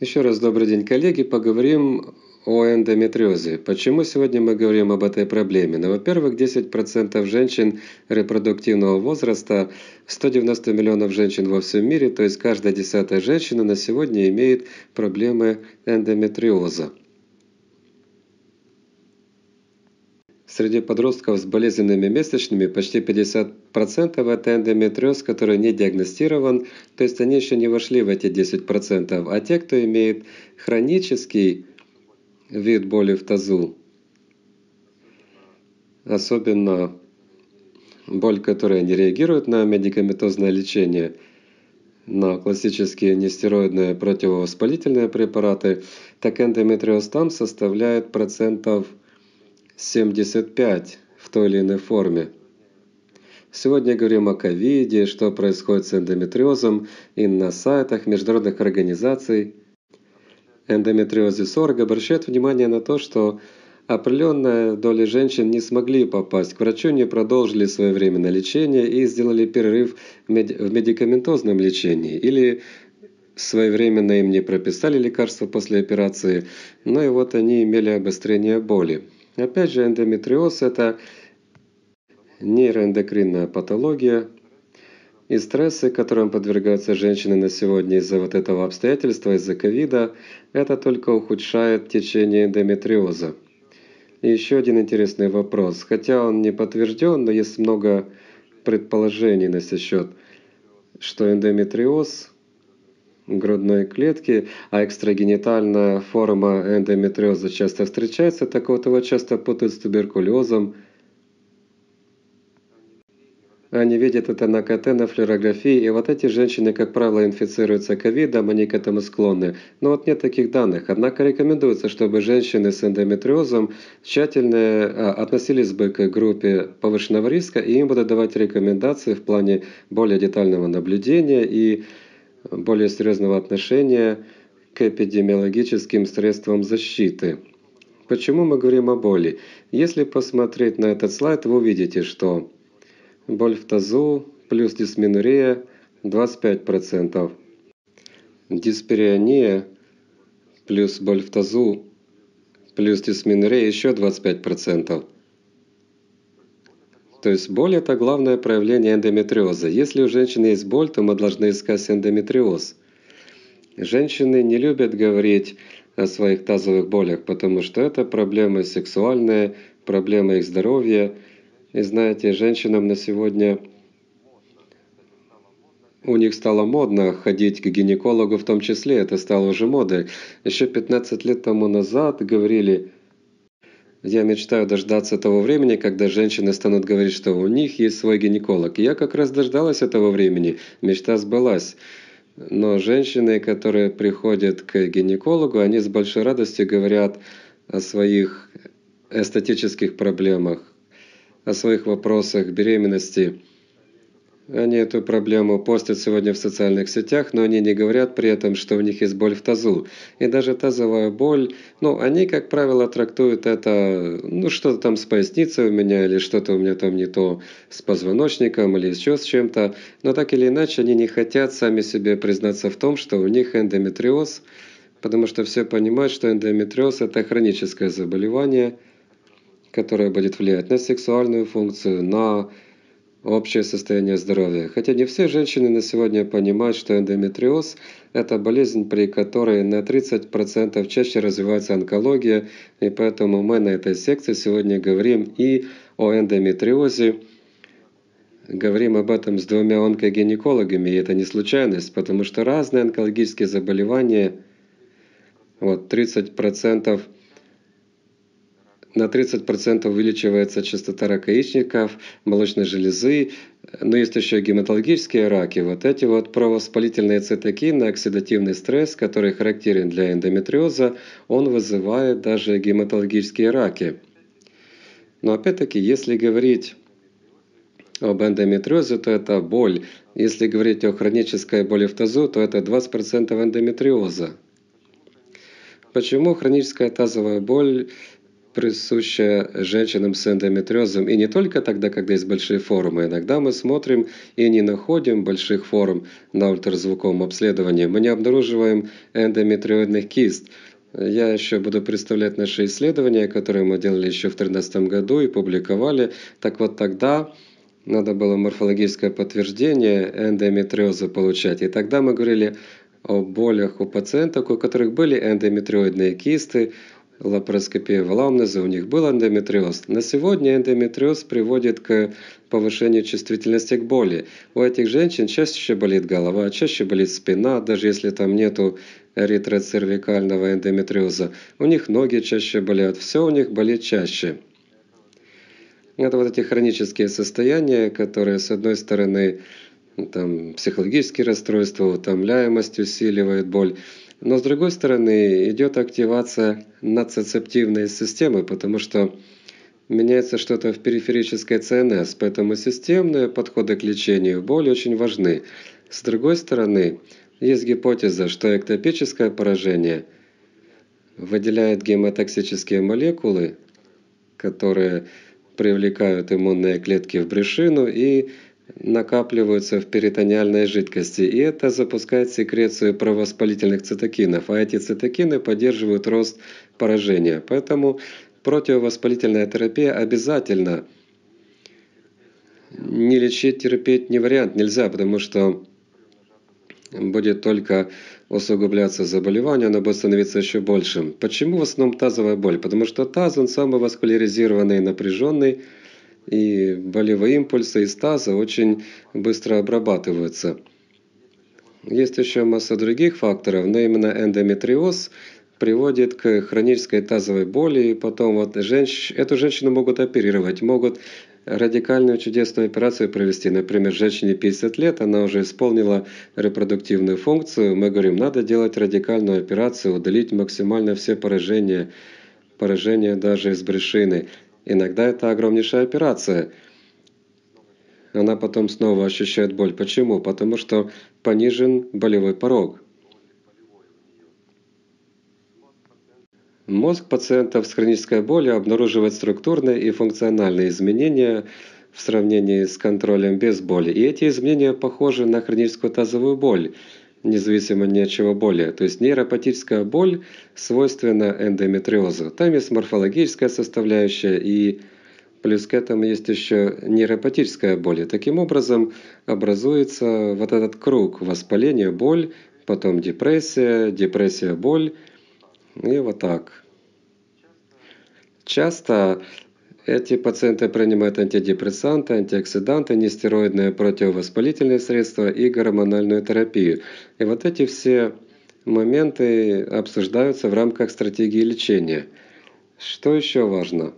Еще раз добрый день, коллеги. Поговорим о эндометриозе. Почему сегодня мы говорим об этой проблеме? Ну, во-первых, 10% женщин репродуктивного возраста, 190 миллионов женщин во всем мире, то есть каждая десятая женщина на сегодня имеет проблемы эндометриоза. Среди подростков с болезненными месячными почти 50% это эндометриоз, который не диагностирован, то есть они еще не вошли в эти 10%, а те, кто имеет хронический вид боли в тазу, особенно боль, которая не реагирует на медикаментозное лечение, на классические нестероидные противовоспалительные препараты, так эндометриоз там составляет процентов 75 в той или иной форме. Сегодня говорим о ковиде, что происходит с эндометриозом, и на сайтах международных организаций эндометриозис.орг обращают внимание на то, что определенная доля женщин не смогли попасть к врачу, не продолжили своевременное лечение и сделали перерыв в медикаментозном лечении или своевременно им не прописали лекарства после операции, но и вот они имели обострение боли. Опять же, эндометриоз – это нейроэндокринная патология, и стрессы, которым подвергаются женщины на сегодня из-за вот этого обстоятельства, из-за ковида, это только ухудшает течение эндометриоза. И еще один интересный вопрос. Хотя он не подтвержден, но есть много предположений на счет, что эндометриоз грудной клетки, а экстрагенитальная форма эндометриоза часто встречается, так вот его часто путают с туберкулезом. Они видят это на КТ, на флюорографии, и вот эти женщины, как правило, инфицируются ковидом, они к этому склонны. Но вот нет таких данных. Однако рекомендуется, чтобы женщины с эндометриозом тщательно а, относились бы к группе повышенного риска, и им будут давать рекомендации в плане более детального наблюдения и более серьезного отношения к эпидемиологическим средствам защиты. Почему мы говорим о боли? Если посмотреть на этот слайд, вы увидите, что боль в тазу плюс дисменурия 25%, диспериония плюс боль в тазу плюс дисменурия еще 25%. То есть боль – это главное проявление эндометриоза. Если у женщины есть боль, то мы должны искать эндометриоз. Женщины не любят говорить о своих тазовых болях, потому что это проблемы сексуальные, проблемы их здоровья. И знаете, женщинам на сегодня у них стало модно ходить к гинекологу в том числе, это стало уже модой. Еще 15 лет тому назад говорили – я мечтаю дождаться того времени, когда женщины станут говорить, что у них есть свой гинеколог. я как раз дождалась этого времени. Мечта сбылась. Но женщины, которые приходят к гинекологу, они с большой радостью говорят о своих эстетических проблемах, о своих вопросах беременности. Они эту проблему постят сегодня в социальных сетях, но они не говорят при этом, что у них есть боль в тазу. И даже тазовая боль, ну, они, как правило, трактуют это, ну, что-то там с поясницей у меня, или что-то у меня там не то с позвоночником, или еще с чем-то. Но так или иначе, они не хотят сами себе признаться в том, что у них эндометриоз, потому что все понимают, что эндометриоз – это хроническое заболевание, которое будет влиять на сексуальную функцию, на общее состояние здоровья. Хотя не все женщины на сегодня понимают, что эндометриоз – это болезнь, при которой на 30% чаще развивается онкология, и поэтому мы на этой секции сегодня говорим и о эндометриозе, говорим об этом с двумя онкогинекологами, и это не случайность, потому что разные онкологические заболевания, вот 30% на 30% увеличивается частота рака яичников, молочной железы, но есть еще гематологические раки, вот эти вот провоспалительные цитокины, оксидативный стресс, который характерен для эндометриоза, он вызывает даже гематологические раки. Но опять-таки, если говорить об эндометриозе, то это боль. Если говорить о хронической боли в тазу, то это 20% эндометриоза. Почему хроническая тазовая боль присуща женщинам с эндометриозом. И не только тогда, когда есть большие форумы. Иногда мы смотрим и не находим больших форум на ультразвуковом обследовании. Мы не обнаруживаем эндометриоидных кист. Я еще буду представлять наши исследования, которые мы делали еще в 2013 году и публиковали. Так вот тогда надо было морфологическое подтверждение эндометриоза получать. И тогда мы говорили о болях у пациенток, у которых были эндометриоидные кисты, лапароскопия валамнеза у них был эндометриоз. На сегодня эндометриоз приводит к повышению чувствительности к боли. У этих женщин чаще болит голова, чаще болит спина, даже если там нету эритроцервикального эндометриоза. У них ноги чаще болят, все у них болит чаще. Это вот эти хронические состояния, которые, с одной стороны, там, психологические расстройства, утомляемость усиливает боль, но с другой стороны идет активация нацицептивной системы, потому что меняется что-то в периферической ЦНС, поэтому системные подходы к лечению боли очень важны. С другой стороны, есть гипотеза, что эктопическое поражение выделяет гемотоксические молекулы, которые привлекают иммунные клетки в брюшину и накапливаются в перитониальной жидкости, и это запускает секрецию провоспалительных цитокинов, а эти цитокины поддерживают рост поражения. Поэтому противовоспалительная терапия обязательно. Не лечить, терпеть не вариант, нельзя, потому что будет только усугубляться заболевание, оно будет становиться еще большим. Почему в основном тазовая боль? Потому что таз, он самый васкуляризированный и напряженный, и болевые импульсы из таза очень быстро обрабатываются. Есть еще масса других факторов, но именно эндометриоз приводит к хронической тазовой боли, и потом вот женщ... эту женщину могут оперировать, могут радикальную чудесную операцию провести. Например, женщине 50 лет, она уже исполнила репродуктивную функцию, мы говорим, надо делать радикальную операцию, удалить максимально все поражения, поражения даже из брюшины. Иногда это огромнейшая операция. Она потом снова ощущает боль. Почему? Потому что понижен болевой порог. Мозг пациентов с хронической болью обнаруживает структурные и функциональные изменения в сравнении с контролем без боли. И эти изменения похожи на хроническую тазовую боль – независимо ни от чего более. То есть нейропатическая боль свойственна эндометриозу. Там есть морфологическая составляющая и плюс к этому есть еще нейропатическая боль. И таким образом образуется вот этот круг воспаления, боль, потом депрессия, депрессия, боль и вот так. Часто эти пациенты принимают антидепрессанты, антиоксиданты, нестероидные противовоспалительные средства и гормональную терапию. И вот эти все моменты обсуждаются в рамках стратегии лечения. Что еще важно?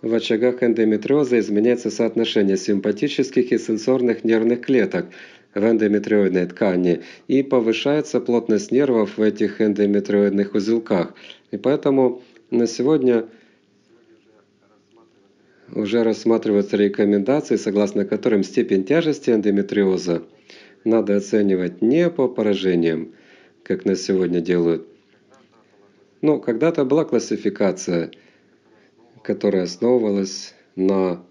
В очагах эндометриоза изменяется соотношение симпатических и сенсорных нервных клеток в эндометриоидной ткани и повышается плотность нервов в этих эндометриоидных узелках. И поэтому на сегодня уже рассматриваются рекомендации, согласно которым степень тяжести эндометриоза надо оценивать не по поражениям, как на сегодня делают. Но когда-то была классификация, которая основывалась на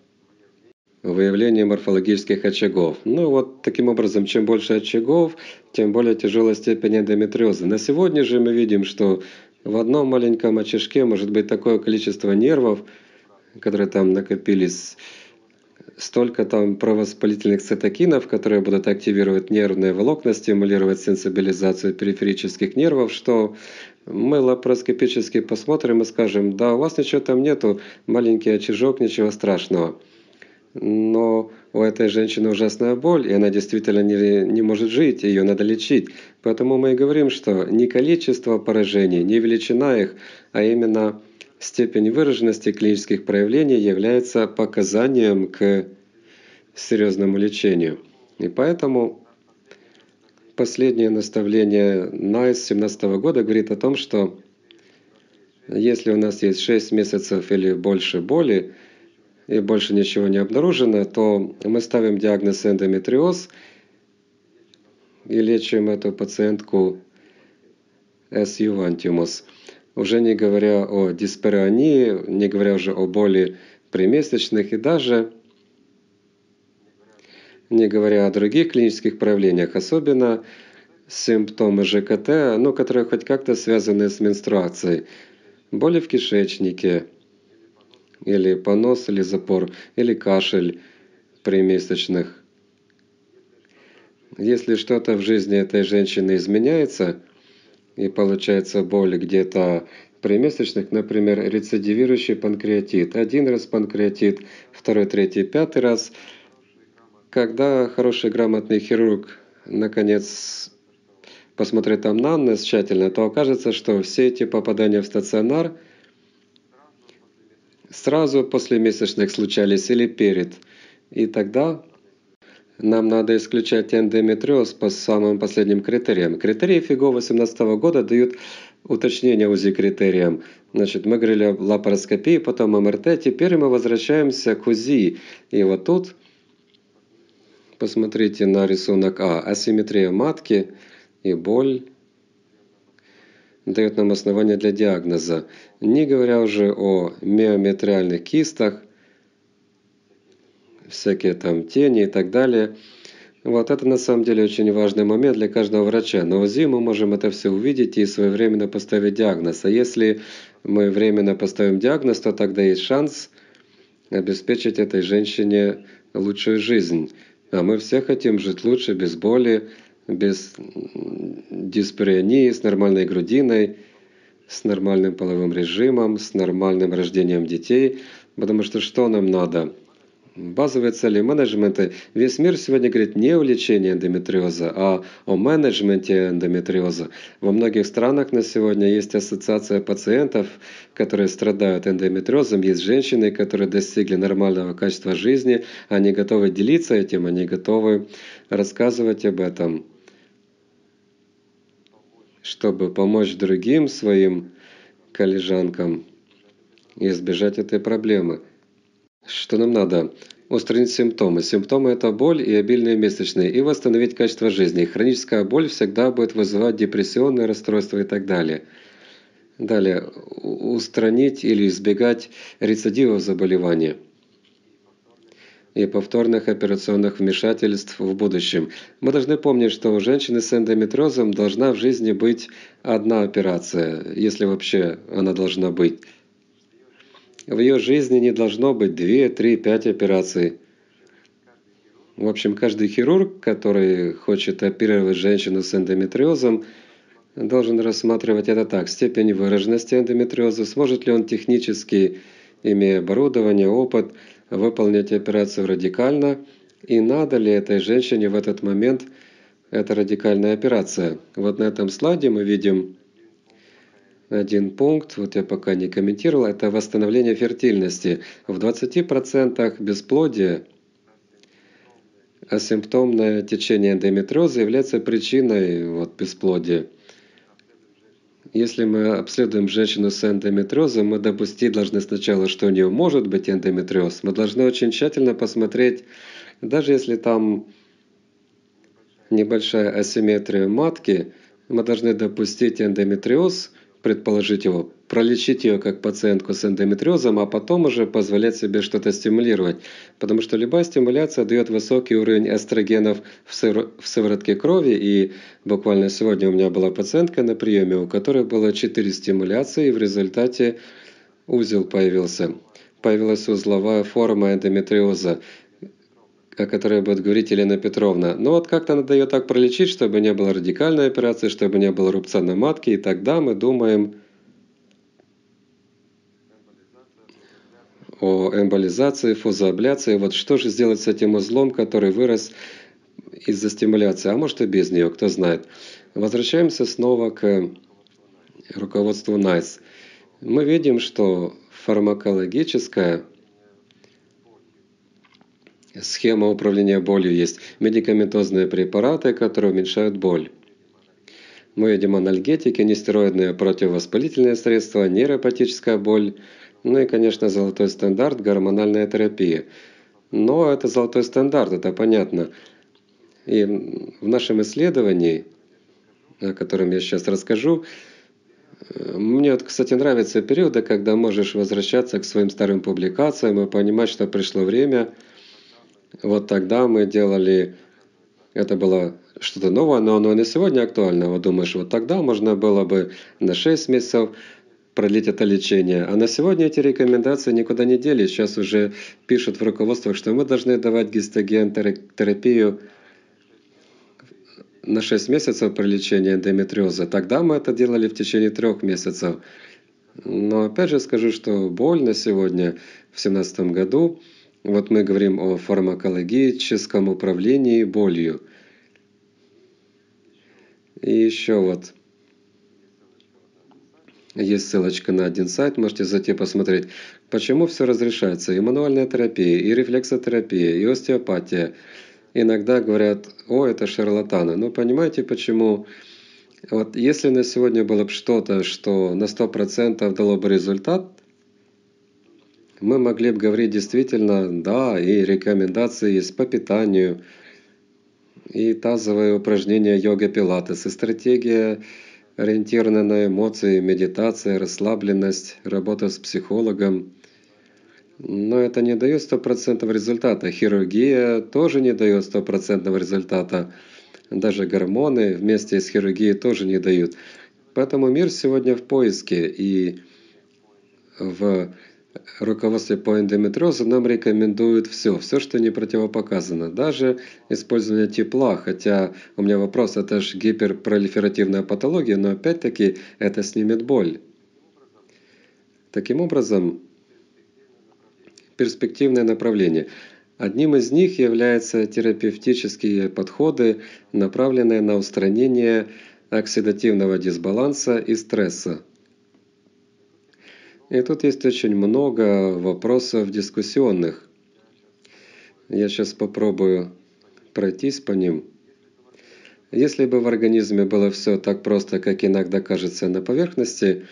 выявлении морфологических очагов. Ну вот таким образом, чем больше очагов, тем более тяжелая степень эндометриоза. На сегодня же мы видим, что в одном маленьком очажке может быть такое количество нервов, которые там накопились, столько там провоспалительных цитокинов, которые будут активировать нервные волокна, стимулировать сенсибилизацию периферических нервов, что мы лапароскопически посмотрим и скажем, да, у вас ничего там нету, маленький очажок, ничего страшного. Но у этой женщины ужасная боль, и она действительно не, не может жить, ее надо лечить. Поэтому мы и говорим, что не количество поражений, не величина их, а именно Степень выраженности клинических проявлений является показанием к серьезному лечению. И поэтому последнее наставление Найс 2017 года говорит о том, что если у нас есть 6 месяцев или больше боли, и больше ничего не обнаружено, то мы ставим диагноз эндометриоз и лечим эту пациентку SU-вантимус уже не говоря о дисперонии, не говоря уже о боли примесячных и даже не говоря о других клинических проявлениях, особенно симптомы ЖКТ, ну, которые хоть как-то связаны с менструацией, боли в кишечнике, или понос, или запор, или кашель при Если что-то в жизни этой женщины изменяется, и получается боль где-то при месячных, например, рецидивирующий панкреатит. Один раз панкреатит, второй, третий, пятый раз. Когда хороший грамотный хирург наконец посмотрит там на аннес тщательно, то окажется, что все эти попадания в стационар сразу после месячных случались или перед. И тогда нам надо исключать эндометриоз по самым последним критериям. Критерии ФИГО 2018 года дают уточнение УЗИ критериям. Значит, мы говорили о лапароскопии, потом МРТ. Теперь мы возвращаемся к УЗИ. И вот тут посмотрите на рисунок А. Асимметрия матки и боль дает нам основание для диагноза. Не говоря уже о миометриальных кистах – всякие там тени и так далее. Вот это на самом деле очень важный момент для каждого врача. На УЗИ мы можем это все увидеть и своевременно поставить диагноз. А если мы временно поставим диагноз, то тогда есть шанс обеспечить этой женщине лучшую жизнь. А мы все хотим жить лучше, без боли, без диспарионии, с нормальной грудиной, с нормальным половым режимом, с нормальным рождением детей. Потому что что нам надо? базовые цели менеджмента. Весь мир сегодня говорит не о лечении эндометриоза, а о менеджменте эндометриоза. Во многих странах на сегодня есть ассоциация пациентов, которые страдают эндометриозом. Есть женщины, которые достигли нормального качества жизни. Они готовы делиться этим, они готовы рассказывать об этом, чтобы помочь другим своим коллежанкам избежать этой проблемы. Что нам надо? устранить симптомы. Симптомы – это боль и обильные месячные, и восстановить качество жизни. Хроническая боль всегда будет вызывать депрессионные расстройства и так далее. Далее, устранить или избегать рецидивов заболевания и повторных операционных вмешательств в будущем. Мы должны помнить, что у женщины с эндометриозом должна в жизни быть одна операция, если вообще она должна быть. В ее жизни не должно быть 2, 3, 5 операций. В общем, каждый хирург, который хочет оперировать женщину с эндометриозом, должен рассматривать это так. Степень выраженности эндометриоза, сможет ли он технически, имея оборудование, опыт, выполнить операцию радикально, и надо ли этой женщине в этот момент эта радикальная операция. Вот на этом слайде мы видим один пункт, вот я пока не комментировал, это восстановление фертильности. В 20% бесплодия асимптомное течение эндометриоза является причиной вот, бесплодия. Если мы обследуем женщину с эндометриозом, мы допустить должны сначала, что у нее может быть эндометриоз. Мы должны очень тщательно посмотреть, даже если там небольшая асимметрия матки, мы должны допустить эндометриоз – предположить его, пролечить ее как пациентку с эндометриозом, а потом уже позволять себе что-то стимулировать, потому что любая стимуляция дает высокий уровень эстрогенов в, сыворотке крови, и буквально сегодня у меня была пациентка на приеме, у которой было 4 стимуляции, и в результате узел появился. Появилась узловая форма эндометриоза, о которой будет говорить Елена Петровна. Но вот как-то надо ее так пролечить, чтобы не было радикальной операции, чтобы не было рубца на матке, и тогда мы думаем о эмболизации, фузоабляции. Вот что же сделать с этим узлом, который вырос из-за стимуляции, а может и без нее, кто знает. Возвращаемся снова к руководству НАЙС. Мы видим, что фармакологическая схема управления болью есть медикаментозные препараты, которые уменьшают боль. Мы идем анальгетики, нестероидные противовоспалительные средства, нейропатическая боль, ну и, конечно, золотой стандарт – гормональная терапия. Но это золотой стандарт, это понятно. И в нашем исследовании, о котором я сейчас расскажу, мне кстати, нравятся периоды, когда можешь возвращаться к своим старым публикациям и понимать, что пришло время – вот тогда мы делали, это было что-то новое, но оно не сегодня актуально. Вот думаешь, вот тогда можно было бы на 6 месяцев продлить это лечение. А на сегодня эти рекомендации никуда не делись. Сейчас уже пишут в руководствах, что мы должны давать гистоген-терапию на 6 месяцев при лечении эндометриоза. Тогда мы это делали в течение трех месяцев. Но опять же скажу, что боль на сегодня, в 2017 году, вот мы говорим о фармакологическом управлении болью. И еще вот есть ссылочка на один сайт, можете зайти посмотреть, почему все разрешается. И мануальная терапия, и рефлексотерапия, и остеопатия. Иногда говорят, о, это шарлатаны. Но понимаете, почему? Вот если на сегодня было бы что-то, что на 100% дало бы результат, мы могли бы говорить действительно, да, и рекомендации есть по питанию, и тазовые упражнения йога-пилатес, и стратегия, ориентированная на эмоции, медитация, расслабленность, работа с психологом. Но это не дает стопроцентного результата. Хирургия тоже не дает стопроцентного результата. Даже гормоны вместе с хирургией тоже не дают. Поэтому мир сегодня в поиске и в руководстве по эндометриозу нам рекомендуют все, все, что не противопоказано, даже использование тепла, хотя у меня вопрос, это же гиперпролиферативная патология, но опять-таки это снимет боль. Таким образом, перспективное направление. Одним из них являются терапевтические подходы, направленные на устранение оксидативного дисбаланса и стресса. И тут есть очень много вопросов дискуссионных. Я сейчас попробую пройтись по ним. Если бы в организме было все так просто, как иногда кажется на поверхности,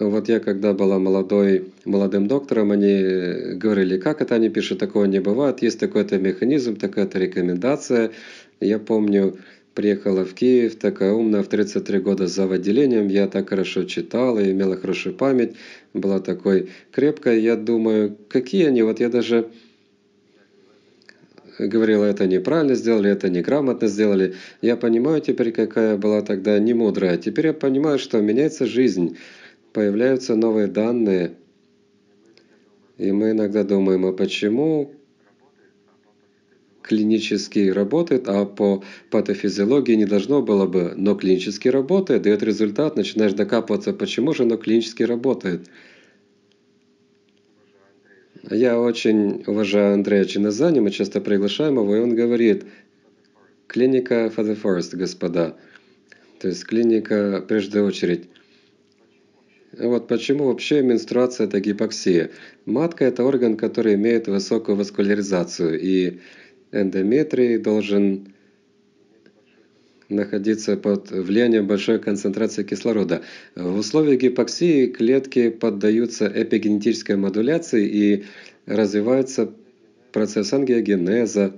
вот я когда была молодой, молодым доктором, они говорили, как это они пишут, такого не бывает, есть такой-то механизм, такая-то рекомендация. Я помню, приехала в Киев, такая умная, в 33 года за отделением, я так хорошо читала, имела хорошую память, была такой крепкой. Я думаю, какие они, вот я даже говорила, это неправильно сделали, это неграмотно сделали. Я понимаю теперь, какая была тогда не мудрая. Теперь я понимаю, что меняется жизнь, появляются новые данные. И мы иногда думаем, а почему клинически работает, а по патофизиологии не должно было бы, но клинически работает, дает результат, начинаешь докапываться, почему же оно клинически работает. Я очень уважаю Андрея Чиназани, мы часто приглашаем его, и он говорит, клиника for the forest, господа. То есть клиника прежде очередь. Вот почему вообще менструация – это гипоксия. Матка – это орган, который имеет высокую васкуляризацию, и эндометрий должен находиться под влиянием большой концентрации кислорода. В условиях гипоксии клетки поддаются эпигенетической модуляции и развивается процесс ангиогенеза,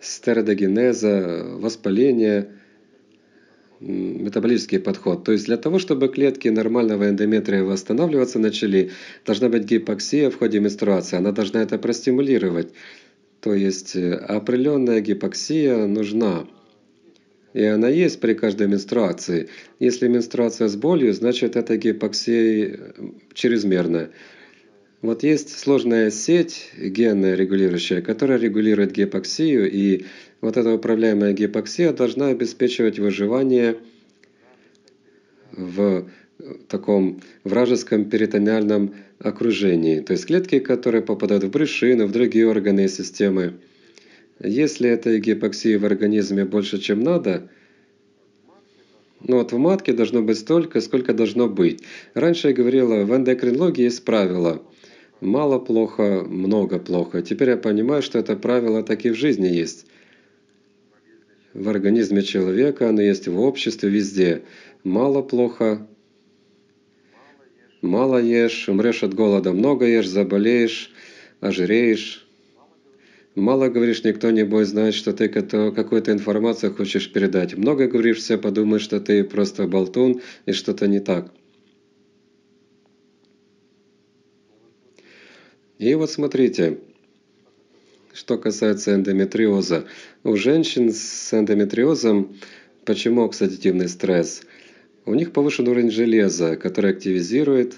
стеродогенеза, воспаления, метаболический подход. То есть для того, чтобы клетки нормального эндометрия восстанавливаться начали, должна быть гипоксия в ходе менструации. Она должна это простимулировать. То есть э, определенная гипоксия нужна. И она есть при каждой менструации. Если менструация с болью, значит эта гипоксия э, чрезмерная. Вот есть сложная сеть генная регулирующая, которая регулирует гипоксию, и вот эта управляемая гипоксия должна обеспечивать выживание в э, таком вражеском перитониальном окружении, то есть клетки, которые попадают в брюшину, в другие органы и системы. Если этой гипоксии в организме больше, чем надо, ну вот в матке должно быть столько, сколько должно быть. Раньше я говорила, в эндокринологии есть правило. Мало плохо, много плохо. Теперь я понимаю, что это правило так и в жизни есть. В организме человека оно есть в обществе везде. Мало плохо, Мало ешь, умрешь от голода, много ешь, заболеешь, ожиреешь. Мало говоришь, никто не будет знать, что ты какую-то информацию хочешь передать. Много говоришь, все подумают, что ты просто болтун и что-то не так. И вот смотрите, что касается эндометриоза. У женщин с эндометриозом, почему оксидативный стресс – у них повышен уровень железа, который активизирует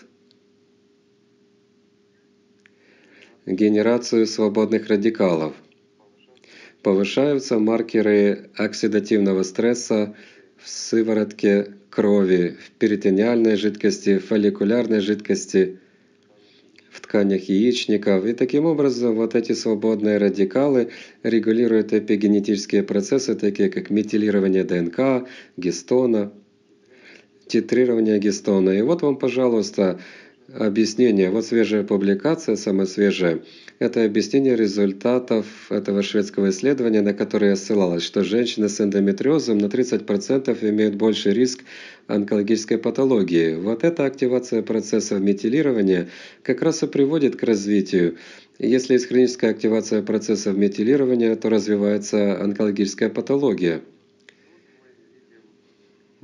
генерацию свободных радикалов. Повышаются маркеры оксидативного стресса в сыворотке крови, в перитониальной жидкости, в фолликулярной жидкости, в тканях яичников. И таким образом вот эти свободные радикалы регулируют эпигенетические процессы, такие как метилирование ДНК, гистона – титрирования гистона. И вот вам, пожалуйста, объяснение. Вот свежая публикация, самая свежая. Это объяснение результатов этого шведского исследования, на которое я ссылалась, что женщины с эндометриозом на 30% имеют больше риск онкологической патологии. Вот эта активация процессов метилирования как раз и приводит к развитию. Если есть хроническая активация процессов метилирования, то развивается онкологическая патология.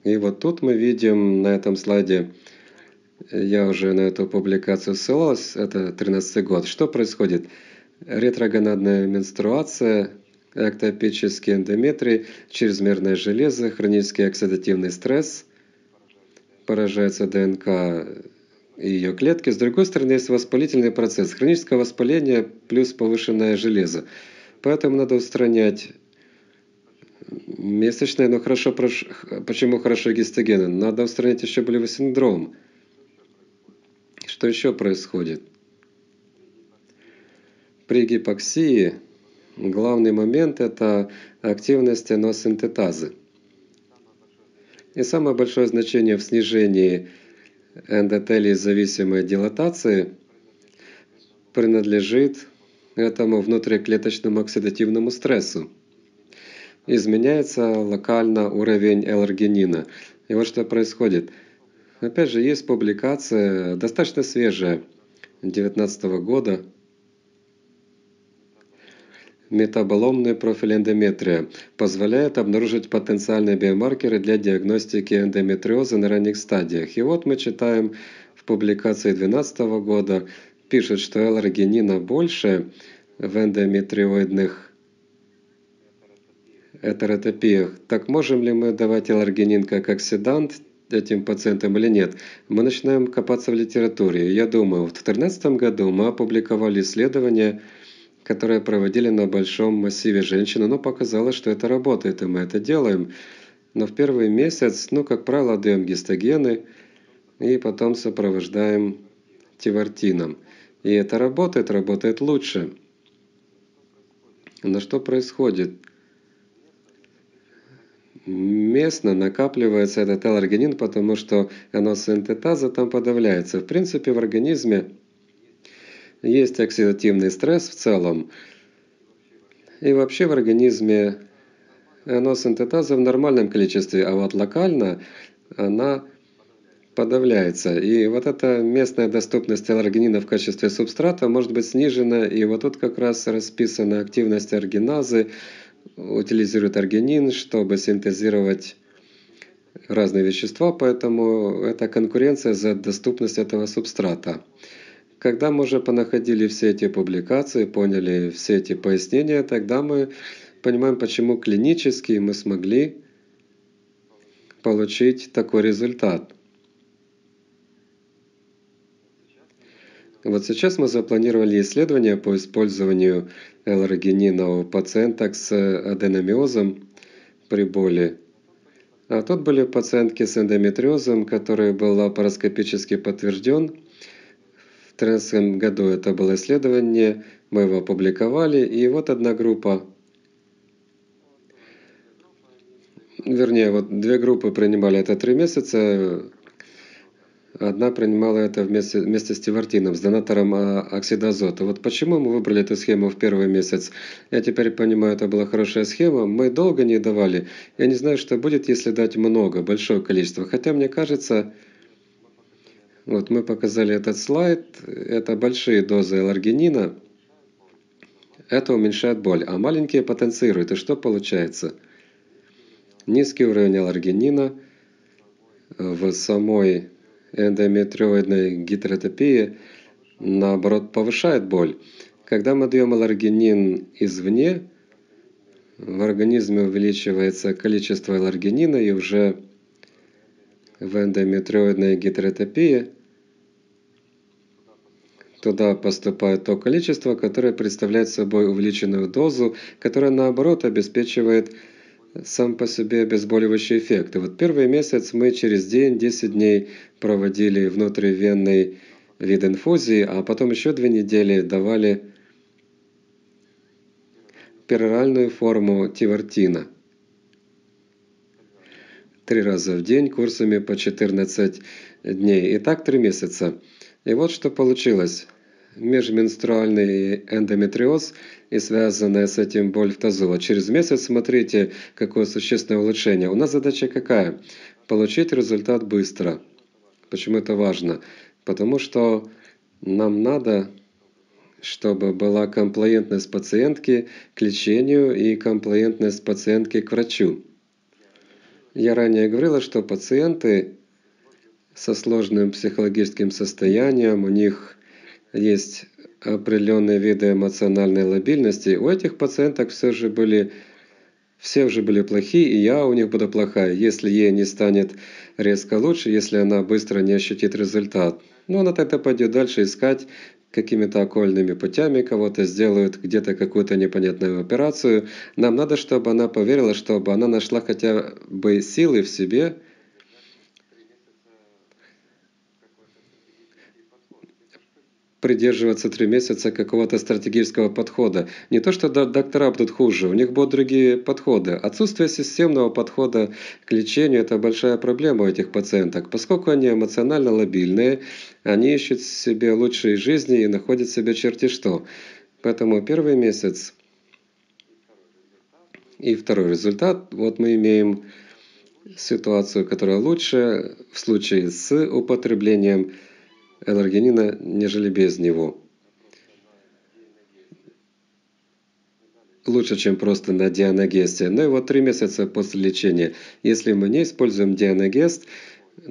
И вот тут мы видим на этом слайде, э, я уже на эту публикацию ссылалась, это 13 год. Что происходит? Ретрогонадная менструация, эктопический эндометрий, чрезмерное железо, хронический оксидативный стресс, поражается ДНК и ее клетки. С другой стороны, есть воспалительный процесс, хроническое воспаление плюс повышенное железо. Поэтому надо устранять месячные, но хорошо, почему хорошо гистогены? Надо устранить еще болевой синдром. Что еще происходит? При гипоксии главный момент – это активность эносинтетазы. И самое большое значение в снижении эндотелии зависимой дилатации принадлежит этому внутриклеточному оксидативному стрессу – изменяется локально уровень эллоргенина И вот что происходит. Опять же, есть публикация, достаточно свежая, 2019 года, метаболомный профиль эндометрия позволяет обнаружить потенциальные биомаркеры для диагностики эндометриоза на ранних стадиях. И вот мы читаем в публикации 2012 года, пишут что эллоргенина больше в эндометриоидных этеротопиях. Так можем ли мы давать эларгинин как оксидант этим пациентам или нет, мы начинаем копаться в литературе. Я думаю, в 2013 году мы опубликовали исследование, которое проводили на большом массиве женщин. Оно показало, что это работает, и мы это делаем. Но в первый месяц, ну, как правило, даем гистогены и потом сопровождаем тивартином. И это работает, работает лучше. Но что происходит? местно накапливается этот L-аргинин, потому что оно синтетаза там подавляется. В принципе, в организме есть оксидативный стресс в целом. И вообще в организме оно синтетаза в нормальном количестве, а вот локально она подавляется. И вот эта местная доступность аллергенина в качестве субстрата может быть снижена. И вот тут как раз расписана активность аргиназы Утилизируют аргинин, чтобы синтезировать разные вещества, поэтому это конкуренция за доступность этого субстрата. Когда мы уже понаходили все эти публикации, поняли все эти пояснения, тогда мы понимаем, почему клинически мы смогли получить такой результат. Вот сейчас мы запланировали исследование по использованию элрогенина у пациенток с э, аденомиозом при боли. А тут были пациентки с эндометриозом, который был лапароскопически подтвержден. В 2013 году это было исследование, мы его опубликовали, и вот одна группа вернее, вот две группы принимали это три месяца, Одна принимала это вместе, вместе с тивартином, с донатором а, оксида азота. Вот почему мы выбрали эту схему в первый месяц, я теперь понимаю, это была хорошая схема. Мы долго не давали. Я не знаю, что будет, если дать много, большое количество. Хотя, мне кажется, вот мы показали этот слайд, это большие дозы аллергенина. Это уменьшает боль, а маленькие потенцируют. И что получается? Низкий уровень аллергенина в самой эндометриоидной гидротопии, наоборот, повышает боль. Когда мы даем аллергенин извне, в организме увеличивается количество аллергенина, и уже в эндометриоидной гидротопии туда поступает то количество, которое представляет собой увеличенную дозу, которая наоборот обеспечивает сам по себе обезболивающий эффект. И вот первый месяц мы через день, 10 дней проводили внутривенный вид инфузии, а потом еще две недели давали пероральную форму тивертина. Три раза в день курсами по 14 дней. И так три месяца. И вот что получилось межменструальный эндометриоз и связанная с этим боль в тазу. Через месяц смотрите, какое существенное улучшение. У нас задача какая? Получить результат быстро. Почему это важно? Потому что нам надо, чтобы была комплаентность пациентки к лечению и комплаентность пациентки к врачу. Я ранее говорила, что пациенты со сложным психологическим состоянием, у них есть определенные виды эмоциональной лобильности, у этих пациенток все же были все уже были плохие, и я у них буду плохая, если ей не станет резко лучше, если она быстро не ощутит результат. Но ну, она тогда пойдет дальше искать какими-то окольными путями, кого-то сделают где-то какую-то непонятную операцию. Нам надо, чтобы она поверила, чтобы она нашла хотя бы силы в себе – придерживаться три месяца какого-то стратегического подхода. Не то, что доктора будут хуже, у них будут другие подходы. Отсутствие системного подхода к лечению – это большая проблема у этих пациенток, поскольку они эмоционально лобильные, они ищут себе лучшие жизни и находят себе черти что. Поэтому первый месяц и второй результат, вот мы имеем ситуацию, которая лучше в случае с употреблением эллергенина, нежели без него. Лучше, чем просто на дианогесте, но ну вот три месяца после лечения. Если мы не используем дианагест,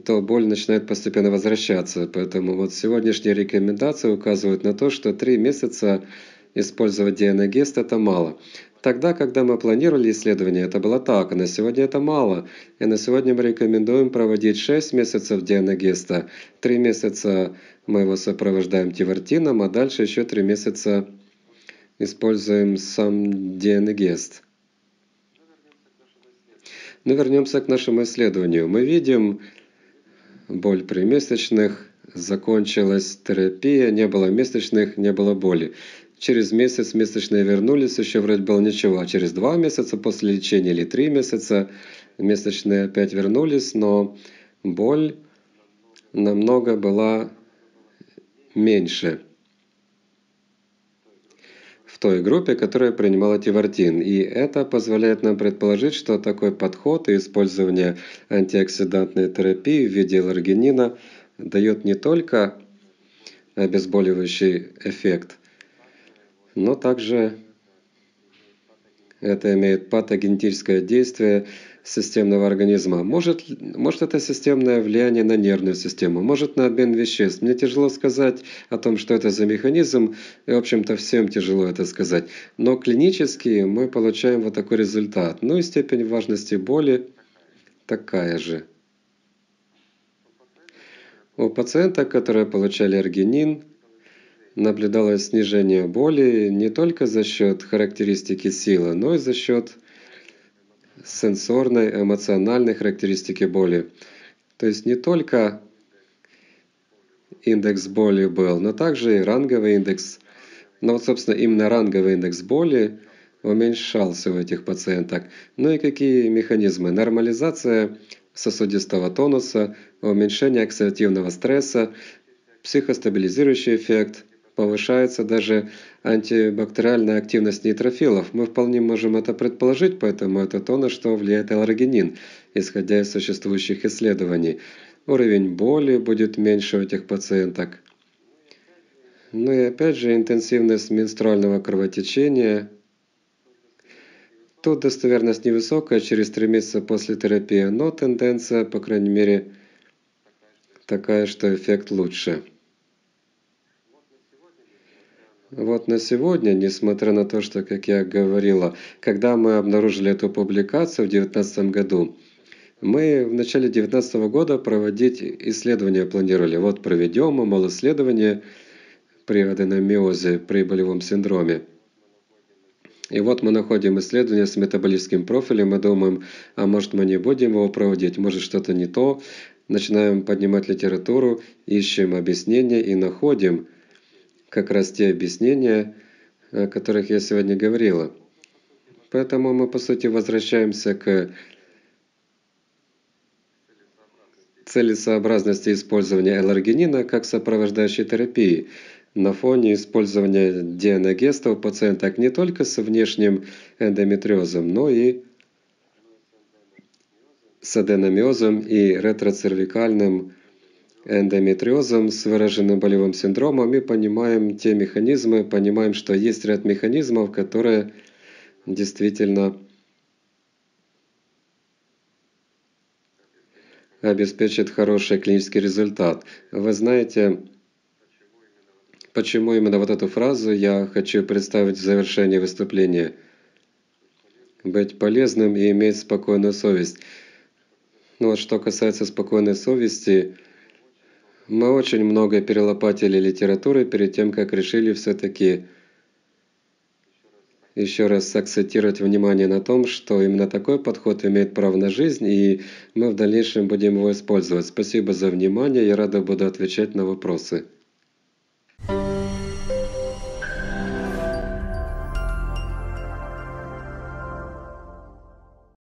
то боль начинает постепенно возвращаться. Поэтому вот сегодняшние рекомендации указывают на то, что три месяца использовать дианагест это мало. Тогда, когда мы планировали исследование, это было так, а на сегодня это мало. И на сегодня мы рекомендуем проводить 6 месяцев денно-геста, 3 месяца мы его сопровождаем тивертином, а дальше еще 3 месяца используем сам денно-гест. Но вернемся к нашему исследованию. Мы видим боль при месячных, закончилась терапия, не было месячных, не было боли. Через месяц месячные вернулись, еще вроде было ничего. А через два месяца после лечения или три месяца месячные опять вернулись, но боль намного была меньше в той группе, которая принимала тивартин. И это позволяет нам предположить, что такой подход и использование антиоксидантной терапии в виде ларгинина дает не только обезболивающий эффект – но также это имеет патогенетическое действие системного организма. Может, может это системное влияние на нервную систему, может на обмен веществ. Мне тяжело сказать о том, что это за механизм, и, в общем-то, всем тяжело это сказать. Но клинически мы получаем вот такой результат. Ну и степень важности боли такая же. У пациента, которые получали аргинин, наблюдалось снижение боли не только за счет характеристики силы, но и за счет сенсорной, эмоциональной характеристики боли. То есть не только индекс боли был, но также и ранговый индекс. Но вот, собственно, именно ранговый индекс боли уменьшался у этих пациенток. Ну и какие механизмы? Нормализация сосудистого тонуса, уменьшение оксидативного стресса, психостабилизирующий эффект – повышается даже антибактериальная активность нейтрофилов. Мы вполне можем это предположить, поэтому это то, на что влияет аллергенин, исходя из существующих исследований. Уровень боли будет меньше у этих пациенток. Ну и опять же интенсивность менструального кровотечения. Тут достоверность невысокая, через 3 месяца после терапии, но тенденция, по крайней мере, такая, что эффект лучше. Вот на сегодня, несмотря на то, что, как я говорила, когда мы обнаружили эту публикацию в 2019 году, мы в начале 2019 года проводить исследования планировали. Вот проведем мы, мол, исследование при аденомиозе, при болевом синдроме. И вот мы находим исследование с метаболическим профилем Мы думаем, а может мы не будем его проводить, может что-то не то. Начинаем поднимать литературу, ищем объяснение и находим – как раз те объяснения, о которых я сегодня говорила. Поэтому мы, по сути, возвращаемся к целесообразности использования эларгинина как сопровождающей терапии на фоне использования дианогеста у пациенток не только с внешним эндометриозом, но и с аденомиозом и ретроцервикальным эндометриозом с выраженным болевым синдромом и понимаем те механизмы, понимаем, что есть ряд механизмов, которые действительно обеспечат хороший клинический результат. Вы знаете, почему именно вот эту фразу я хочу представить в завершении выступления. Быть полезным и иметь спокойную совесть. Ну вот что касается спокойной совести, мы очень много перелопатили литературы перед тем, как решили все-таки еще раз акцентировать внимание на том, что именно такой подход имеет право на жизнь, и мы в дальнейшем будем его использовать. Спасибо за внимание, я рада буду отвечать на вопросы. thank you